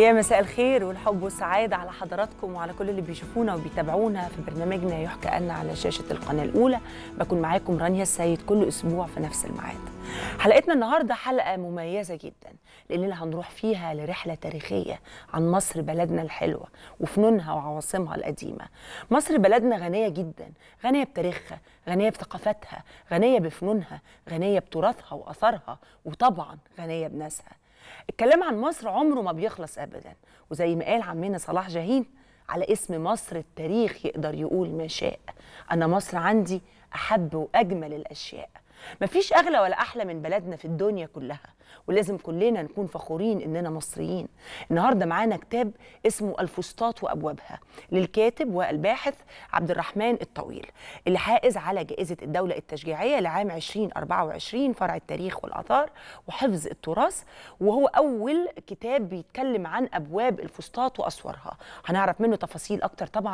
يا مساء الخير والحب والسعادة على حضراتكم وعلى كل اللي بيشوفونا وبيتابعونا في برنامجنا يحكى أن على شاشة القناة الأولى بكون معاكم رانيا السيد كل أسبوع في نفس الميعاد حلقتنا النهاردة حلقة مميزة جدا لأننا هنروح فيها لرحلة تاريخية عن مصر بلدنا الحلوة وفنونها وعواصمها القديمة مصر بلدنا غنية جدا غنية بتاريخها غنية بثقافتها غنية بفنونها غنية بتراثها وأثرها وطبعا غنية بناسها الكلام عن مصر عمره ما بيخلص ابدا وزي ما قال عمنا صلاح جاهين على اسم مصر التاريخ يقدر يقول ما شاء انا مصر عندي احب واجمل الاشياء مفيش اغلى ولا احلى من بلدنا في الدنيا كلها ولازم كلنا نكون فخورين اننا مصريين النهارده معانا كتاب اسمه الفسطاط وابوابها للكاتب والباحث عبد الرحمن الطويل اللي حائز على جائزه الدوله التشجيعيه لعام 2024 فرع التاريخ والاثار وحفظ التراث وهو اول كتاب بيتكلم عن ابواب الفسطاط واسوارها هنعرف منه تفاصيل اكتر طبعا